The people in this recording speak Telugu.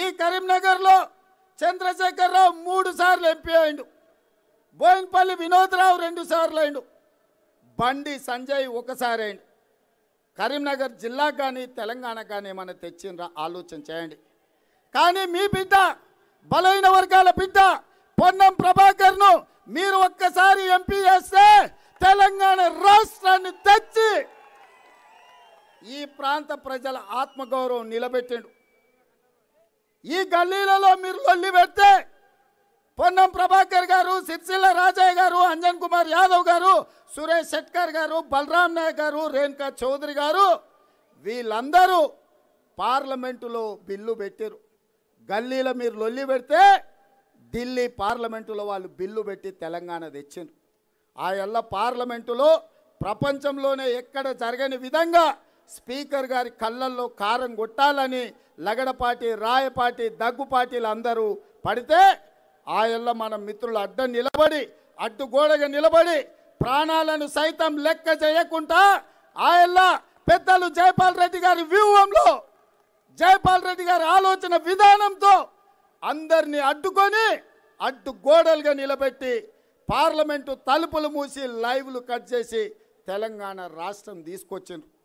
ఈ కరీంనగర్లో చంద్రశేఖరరావు మూడు సార్లు ఎంపీ అయిండు బోయినపల్లి వినోద్రావు రెండు సార్లు అయిండు బండి సంజయ్ ఒకసారి అయిండు కరీంనగర్ జిల్లా కానీ తెలంగాణ కానీ ఏమైనా తెచ్చినరా ఆలోచన చేయండి కానీ మీ బిడ్డ బలమైన వర్గాల బిడ్డ పొన్నం ప్రభాకర్ను మీరు ఒక్కసారి ఎంపీ చేస్తే తెలంగాణ రాష్ట్రాన్ని తెచ్చి ఈ ప్రాంత ప్రజల ఆత్మగౌరవం నిలబెట్టిండు ఈ గల్లీలలో మీరు లొల్లి పెడితే పొన్నం ప్రభాకర్ గారు సిరిసిల్ల రాజయ్య గారు అంజన్ కుమార్ యాదవ్ గారు సురేష్ శెట్కర్ గారు బలరాం నాయక్ గారు రేణుకా చౌదరి గారు వీళ్ళందరూ పార్లమెంటులో బిల్లు పెట్టారు గల్లీల మీరు లొల్లి పెడితే ఢిల్లీ పార్లమెంటులో వాళ్ళు బిల్లు పెట్టి తెలంగాణ తెచ్చారు ఆ ఎల్ల పార్లమెంటులో ప్రపంచంలోనే ఎక్కడ జరగని విధంగా స్పీకర్ గారి కళ్ళల్లో కారం కొట్టాలని లగడపాటి రాయపాటి దగ్గుపాటిలు అందరూ పడితే ఆయల్లో మన మిత్రులు అడ్డ నిలబడి అడ్డుగోడగా నిలబడి ప్రాణాలను సైతం లెక్క చేయకుండా ఆయల్ల పెద్దలు జయపాల్ రెడ్డి గారి వ్యూహంలో జయపాల్ రెడ్డి గారి ఆలోచన విధానంతో అందరినీ అడ్డుకొని అడ్డుగోడలుగా నిలబెట్టి పార్లమెంటు తలుపులు మూసి లైవ్లు కట్ చేసి తెలంగాణ రాష్ట్రం తీసుకొచ్చిండ్రు